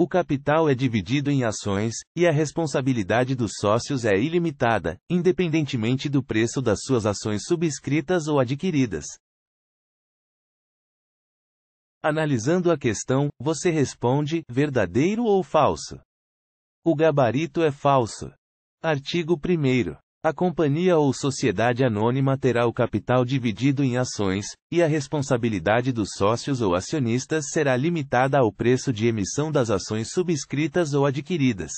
O capital é dividido em ações, e a responsabilidade dos sócios é ilimitada, independentemente do preço das suas ações subscritas ou adquiridas. Analisando a questão, você responde: verdadeiro ou falso? O gabarito é falso. Artigo 1. A companhia ou sociedade anônima terá o capital dividido em ações, e a responsabilidade dos sócios ou acionistas será limitada ao preço de emissão das ações subscritas ou adquiridas.